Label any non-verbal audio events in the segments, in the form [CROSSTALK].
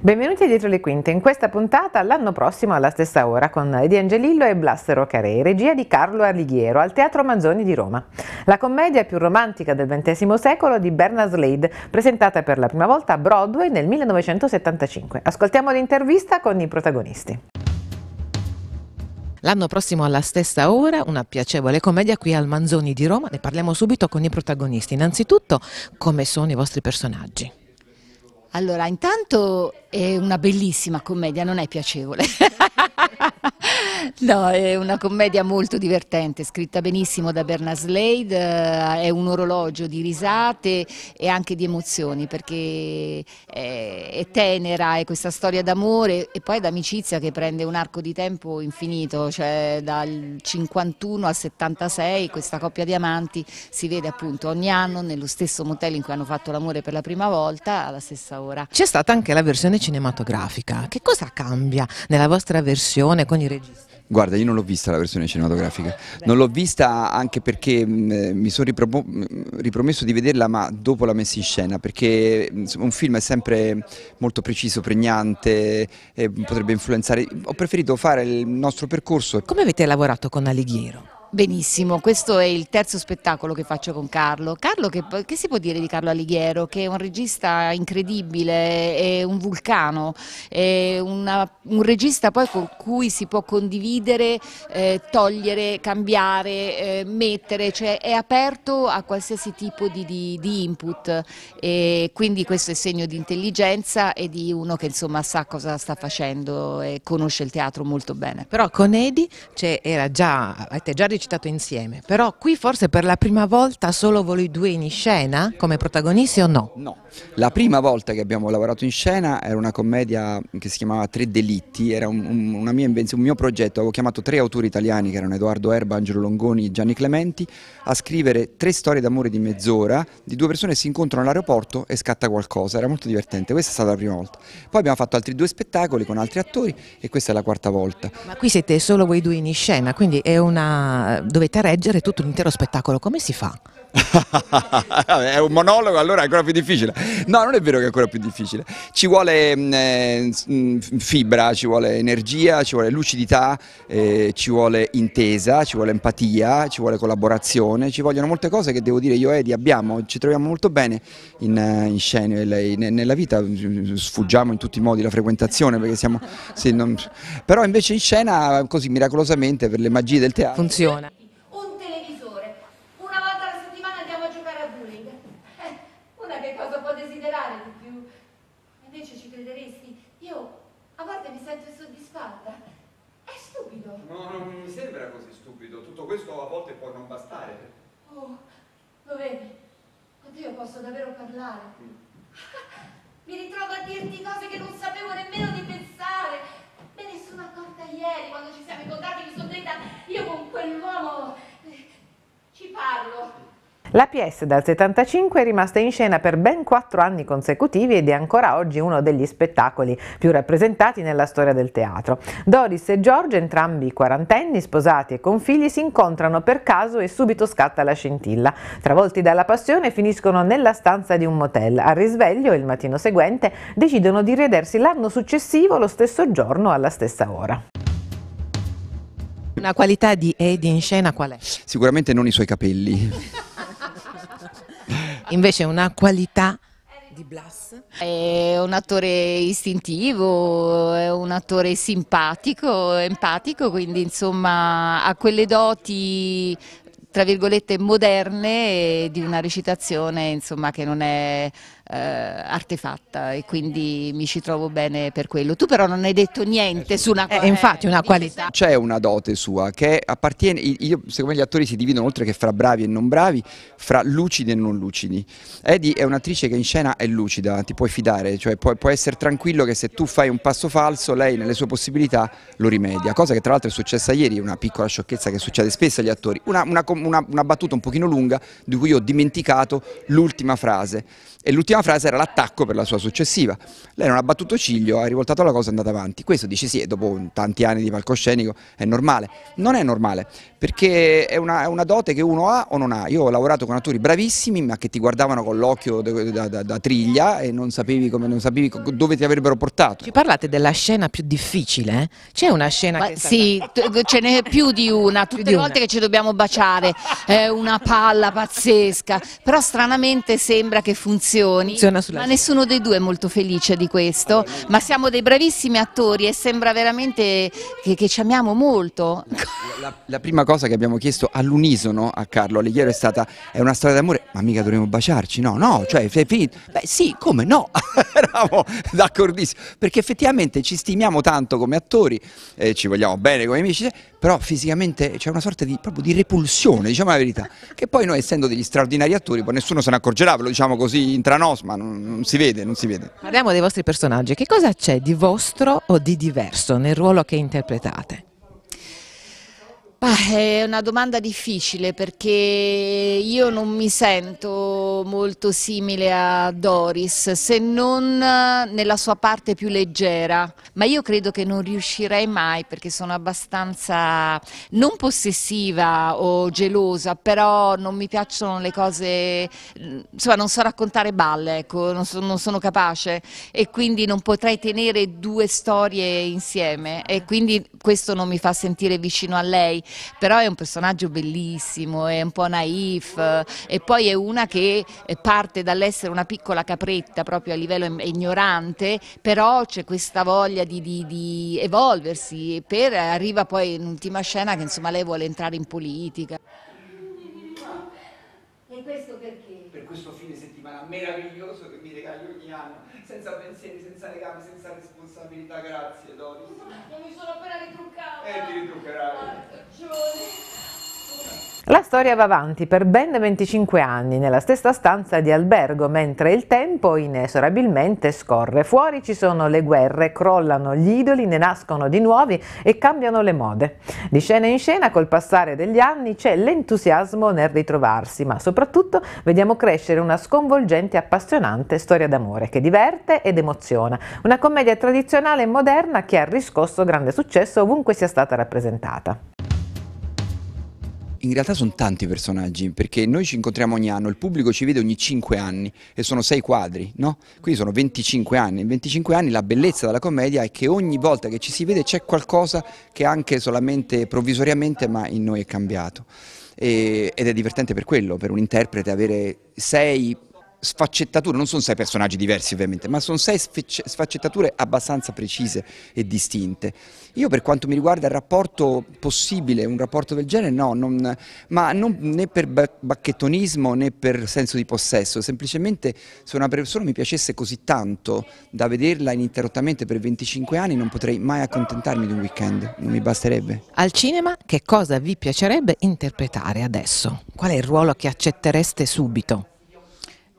Benvenuti dietro le quinte, in questa puntata l'anno prossimo alla stessa ora con Edi Angelillo e Blastero Carè, regia di Carlo Arlighiero al Teatro Manzoni di Roma. La commedia più romantica del XX secolo di Bernard Slade, presentata per la prima volta a Broadway nel 1975. Ascoltiamo l'intervista con i protagonisti. L'anno prossimo alla stessa ora, una piacevole commedia qui al Manzoni di Roma, ne parliamo subito con i protagonisti. Innanzitutto, come sono i vostri personaggi? Allora, intanto è una bellissima commedia, non è piacevole. [LAUGHS] no, è una commedia molto divertente, scritta benissimo da Bernard Slade, eh, è un orologio di risate e anche di emozioni perché è, è tenera, è questa storia d'amore e poi d'amicizia che prende un arco di tempo infinito, cioè dal 51 al 76 questa coppia di amanti si vede appunto ogni anno nello stesso motel in cui hanno fatto l'amore per la prima volta, alla stessa ora. C'è stata anche la versione cinematografica, che cosa cambia nella vostra versione con i registi? Guarda, io non l'ho vista la versione cinematografica, non l'ho vista anche perché mm, eh, mi sono mm, ripromesso di vederla ma dopo la messa in scena, perché mm, un film è sempre molto preciso, pregnante, eh, potrebbe influenzare. Ho preferito fare il nostro percorso. Come avete lavorato con Alighiero? Benissimo, questo è il terzo spettacolo che faccio con Carlo. Carlo, che, che, si può dire di Carlo Alighiero? Che è un regista incredibile, è un vulcano, è una, un regista poi con cui si può condividere, eh, togliere, cambiare, eh, mettere, cioè è aperto a qualsiasi tipo di, di, di input e quindi questo è segno di intelligenza e di uno che insomma sa cosa sta facendo e conosce il teatro molto bene. Però con Edi cioè, era già, avete già ricevuto recitato insieme, però qui forse per la prima volta solo voi due in scena come protagonisti o no? No, la prima volta che abbiamo lavorato in scena era una commedia che si chiamava Tre delitti, era un, un, mia un mio progetto, avevo chiamato tre autori italiani che erano Edoardo Erba, Angelo Longoni e Gianni Clementi a scrivere tre storie d'amore di mezz'ora di due persone che si incontrano all'aeroporto e scatta qualcosa, era molto divertente, questa è stata la prima volta. Poi abbiamo fatto altri due spettacoli con altri attori e questa è la quarta volta. Ma qui siete solo voi due in scena, quindi è una dovete reggere tutto l'intero spettacolo, come si fa? è un monologo, allora è ancora più difficile. No, non è vero che è ancora più difficile. Ci vuole mm, eh, mm, fibra, ci vuole energia, ci vuole lucidità, eh, ci vuole intesa, ci vuole empatia, ci vuole collaborazione, ci vogliono molte cose che devo dire io e Edi abbiamo, ci troviamo molto bene in, eh, in scena, in, nella vita sfuggiamo in tutti i modi la frequentazione, perché siamo, sì, non... però invece in scena così miracolosamente per le magie del teatro. Funziona. Una che cosa può desiderare di più? Invece ci crederesti? Io a volte mi sento insoddisfatta. È stupido. No, non mi sembra così stupido. Tutto questo a volte può non bastare. Oh, lo vedi? Oddio, posso davvero parlare. Mm. [LAUGHS] mi ritrovo a dirti cose che non sapevo nemmeno di pensare. Me ne sono accorta ieri quando ci siamo incontrati, mi sono detta io con quell'uomo la PS dal 75 è rimasta in scena per ben quattro anni consecutivi ed è ancora oggi uno degli spettacoli più rappresentati nella storia del teatro. Doris e George, entrambi quarantenni, sposati e con figli, si incontrano per caso e subito scatta la scintilla. Travolti dalla passione finiscono nella stanza di un motel. Al risveglio, il mattino seguente, decidono di riedersi l'anno successivo, lo stesso giorno, alla stessa ora. La qualità di Eddie in scena qual è? Sicuramente non i suoi capelli. [LAUGHS] Invece una qualità di Blas? È un attore istintivo, è un attore simpatico, empatico, quindi insomma ha quelle doti tra virgolette moderne di una recitazione insomma che non è eh, artefatta e quindi mi ci trovo bene per quello. Tu però non hai detto niente su una Eh, infatti una qualità. C'è una dote sua che appartiene, io, secondo me gli attori si dividono oltre che fra bravi e non bravi, fra lucidi e non lucidi. Eddie è un'attrice che in scena è lucida, ti puoi fidare, cioè puoi, puoi essere tranquillo che se tu fai un passo falso lei nelle sue possibilità lo rimedia, cosa che tra l'altro è successa ieri, una piccola sciocchezza che succede spesso agli attori, una, una, una, una battuta un pochino lunga di cui ho dimenticato l'ultima frase e l'ultima prima frase era l'attacco per la sua successiva. Lei non ha battuto ciglio, ha rivoltato la cosa e è andata avanti. Questo dice sì, dopo tanti anni di palcoscenico è normale. Non è normale, perché è una, è una dote che uno ha o non ha. Io ho lavorato con attori bravissimi, ma che ti guardavano con l'occhio da, da, da, triglia e non sapevi, come, non sapevi, dove ti avrebbero portato. Ci parlate della scena più difficile? Eh? C'è una scena ma che... Sì, stata... ce n'è più di una, tutte di le volte una. che ci dobbiamo baciare. È una palla pazzesca, però stranamente sembra che funzioni funziona sulla ma nessuno dei due è molto felice di questo, ma siamo dei bravissimi attori e sembra veramente che, che ci amiamo molto. La, la, prima cosa che abbiamo chiesto all'unisono a Carlo Alighiero è stata è una storia d'amore, ma mica dovremmo baciarci, no, no, cioè sei finito? Beh sì, come no? [LAUGHS] Eravamo d'accordissimo, perché effettivamente ci stimiamo tanto come attori, eh, ci vogliamo bene come amici, però fisicamente c'è una sorta di, di, repulsione, diciamo la verità, che poi noi essendo degli straordinari attori, poi nessuno se ne accorgerà, ve lo diciamo così intranos, ma non, non si vede, non si vede. Parliamo dei vostri personaggi, che cosa c'è di vostro o di diverso nel ruolo che interpretate? Beh, è una domanda difficile perché io non mi sento molto simile a Doris, se non eh, nella sua parte più leggera, ma io credo che non riuscirei mai perché sono abbastanza non possessiva o gelosa, però non mi piacciono le cose, insomma non so raccontare balle, ecco, non, so, non sono capace e quindi non potrei tenere due storie insieme e quindi questo non mi fa sentire vicino a lei però è un personaggio bellissimo, è un po' naif eh, e poi è una che eh, parte dall'essere una piccola capretta proprio a livello ignorante, però c'è questa voglia di, di, di evolversi e eh, arriva poi in ultima scena che insomma lei vuole entrare in politica. E questo perché? questo fine settimana meraviglioso che mi regali ogni anno, senza pensieri, senza legami, senza responsabilità. Grazie, Doris. Non mi sono appena ritruccata. E eh, ti ritruccherai. Marcaccione. La storia va avanti per ben 25 anni nella stessa stanza di albergo, mentre il tempo inesorabilmente scorre. Fuori ci sono le guerre, crollano gli idoli, ne nascono di nuovi e cambiano le mode. Di scena in scena, col passare degli anni, c'è l'entusiasmo nel ritrovarsi, ma soprattutto vediamo crescere una sconvolgente e appassionante storia d'amore che diverte ed emoziona. Una commedia tradizionale e moderna che ha riscosso grande successo ovunque sia stata rappresentata. In realtà sono tanti personaggi, perché noi ci incontriamo ogni anno, il pubblico ci vede ogni 5 anni e sono 6 quadri, no? Quindi sono 25 anni. In 25 anni la bellezza della commedia è che ogni volta che ci si vede c'è qualcosa che anche solamente provvisoriamente ma in noi è cambiato. E, ed è divertente per quello, per un interprete avere 6 sfaccettature, non sono sei personaggi diversi ovviamente, ma sono sei sfaccettature abbastanza precise e distinte. Io per quanto mi riguarda il rapporto possibile, un rapporto del genere, no, non, ma non, né per bacchettonismo né per senso di possesso, semplicemente se una persona mi piacesse così tanto da vederla ininterrottamente per 25 anni non potrei mai accontentarmi di un weekend, non mi basterebbe. Al cinema che cosa vi piacerebbe interpretare adesso? Qual è il ruolo che accettereste subito?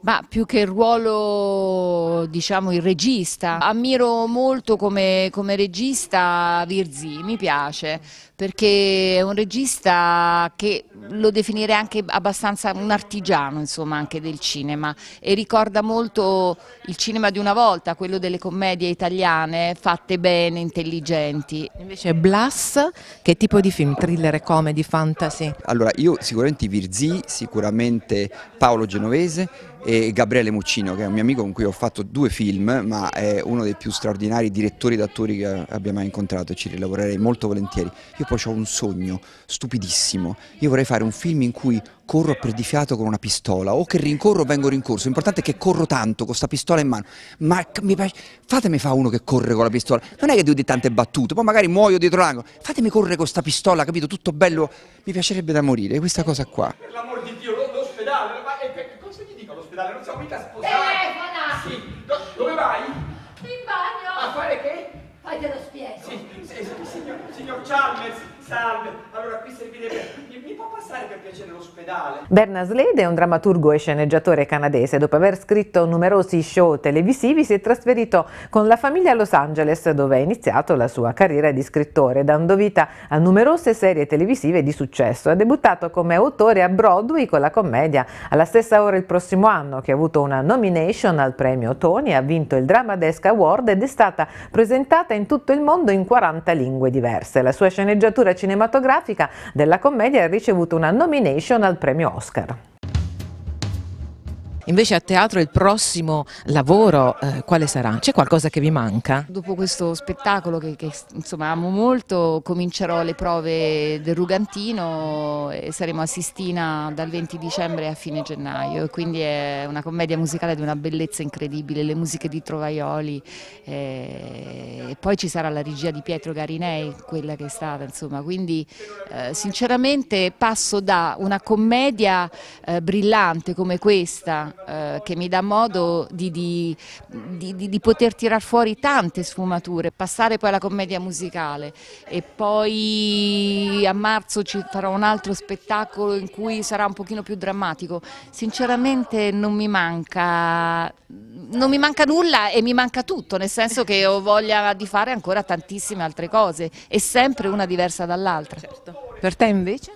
Ma più che il ruolo, diciamo, il regista. Ammiro molto come, come regista Virzi, mi piace, perché è un regista che lo definirei anche abbastanza un artigiano, insomma, anche del cinema e ricorda molto il cinema di una volta, quello delle commedie italiane fatte bene, intelligenti. Invece Blas, che tipo di film? Thriller, comedy, fantasy? Allora, io sicuramente Virzi, sicuramente Paolo Genovese, e Gabriele Muccino che è un mio amico con cui ho fatto due film ma è uno dei più straordinari direttori ed attori che abbia mai incontrato e ci rilavorerei molto volentieri. Io poi ho un sogno stupidissimo, io vorrei fare un film in cui corro a perdifiato con una pistola o che rincorro vengo rincorso, l'importante è che corro tanto con questa pistola in mano, ma mi piace... fatemi fare uno che corre con la pistola, non è che devo dire tante battute, poi magari muoio dietro l'angolo, fatemi correre con questa pistola, capito? Tutto bello, mi piacerebbe da morire, questa cosa qua. Per l'amor di Dio dall'ospedale, non siamo mica sposati. Telefona! Sì, Do dove vai? In bagno! A fare che? Fai te lo spiego. Sì, sì, sì signor, signor Chalmers, salve, allora qui servirebbe, mi, mi può passare per piacere l'ospedale? Bernard Slade è un drammaturgo e sceneggiatore canadese, dopo aver scritto numerosi show televisivi si è trasferito con la famiglia a Los Angeles dove ha iniziato la sua carriera di scrittore, dando vita a numerose serie televisive di successo. Ha debuttato come autore a Broadway con la commedia Alla stessa ora il prossimo anno, che ha avuto una nomination al premio Tony, ha vinto il Drama Desk Award ed è stata presentata in tutto il mondo in 40 lingue diverse. La sua sceneggiatura cinematografica della commedia ha ricevuto una nomination al premio Oscar. Invece a teatro il prossimo lavoro eh, quale sarà? C'è qualcosa che vi manca? Dopo questo spettacolo che, che insomma amo molto comincerò le prove del Rugantino e saremo a Sistina dal 20 dicembre a fine gennaio quindi è una commedia musicale di una bellezza incredibile, le musiche di Trovaioli eh, e poi ci sarà la regia di Pietro Garinei, quella che è stata insomma, quindi eh, sinceramente passo da una commedia eh, brillante come questa eh, che mi dà modo di, di, di, di, poter tirar fuori tante sfumature, passare poi alla commedia musicale e poi a marzo ci farò un altro spettacolo in cui sarà un pochino più drammatico. Sinceramente non mi manca, non mi manca nulla e mi manca tutto, nel senso che ho voglia di fare ancora tantissime altre cose e sempre una diversa dall'altra. Certo. Per te invece?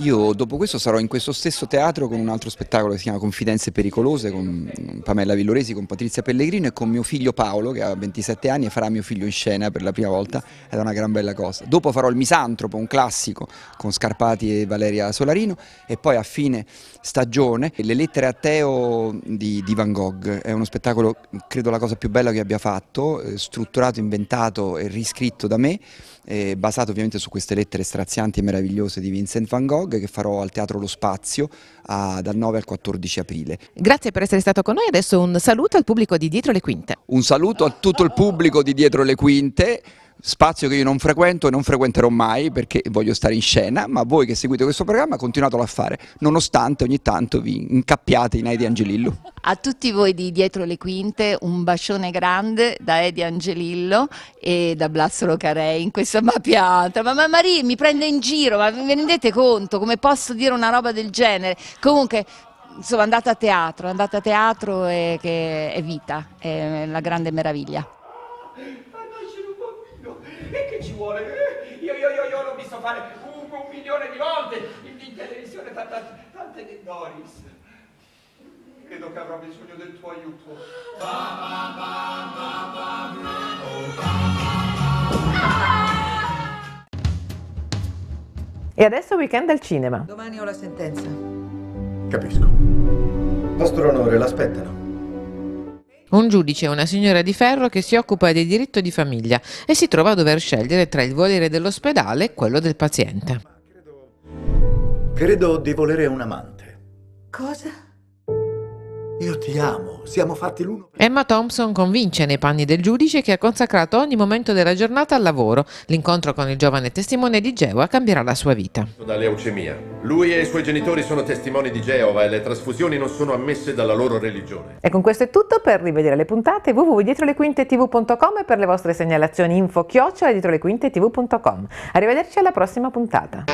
Io dopo questo sarò in questo stesso teatro con un altro spettacolo che si chiama Confidenze pericolose con Pamela Villoresi, con Patrizia Pellegrino e con mio figlio Paolo che ha 27 anni e farà mio figlio in scena per la prima volta ed è una gran bella cosa. Dopo farò il Misantropo, un classico con Scarpati e Valeria Solarino e poi a fine stagione Le lettere a Teo di, di Van Gogh. È uno spettacolo, credo la cosa più bella che abbia fatto, eh, strutturato, inventato e riscritto da me eh, basato ovviamente su queste lettere strazianti e meravigliose di Vincent van Gogh che farò al Teatro Lo Spazio a, dal 9 al 14 aprile. Grazie per essere stato con noi, adesso un saluto al pubblico di Dietro le Quinte. Un saluto a tutto il pubblico di Dietro le Quinte spazio che io non frequento e non frequenterò mai perché voglio stare in scena, ma voi che seguite questo programma continuatelo a fare, nonostante ogni tanto vi incappiate in Edi Angelillo. A tutti voi di Dietro le Quinte un bacione grande da Edi Angelillo e da Blassolo Carei in questa mapiata. Ma, ma Marie mi prende in giro, ma vi rendete conto come posso dire una roba del genere? Comunque insomma andate a teatro, andate a teatro e che è vita, è la grande meraviglia vuole. Eh, io, io, io, io l'ho visto fare un, un milione di volte in, in televisione, tante, tante Doris. Credo che avrò bisogno del tuo aiuto. Ba, ba, ba, ba, ba, ba, ba. E adesso weekend al cinema. Domani ho la sentenza. Capisco. Vostro onore, l'aspettano. Un giudice e una signora di ferro che si occupa di diritto di famiglia e si trova a dover scegliere tra il volere dell'ospedale e quello del paziente. Credo di volere un amante. Cosa? Io ti amo, siamo fatti l'uno. Emma Thompson convince nei panni del giudice che ha consacrato ogni momento della giornata al lavoro. L'incontro con il giovane testimone di Geova cambierà la sua vita. Da leucemia. Lui e i suoi genitori sono testimoni di Geova e le trasfusioni non sono ammesse dalla loro religione. E con questo è tutto per rivedere le puntate www.dietrolequintetv.com e per le vostre segnalazioni info chiocciola dietrolequintetv.com. Arrivederci alla prossima puntata.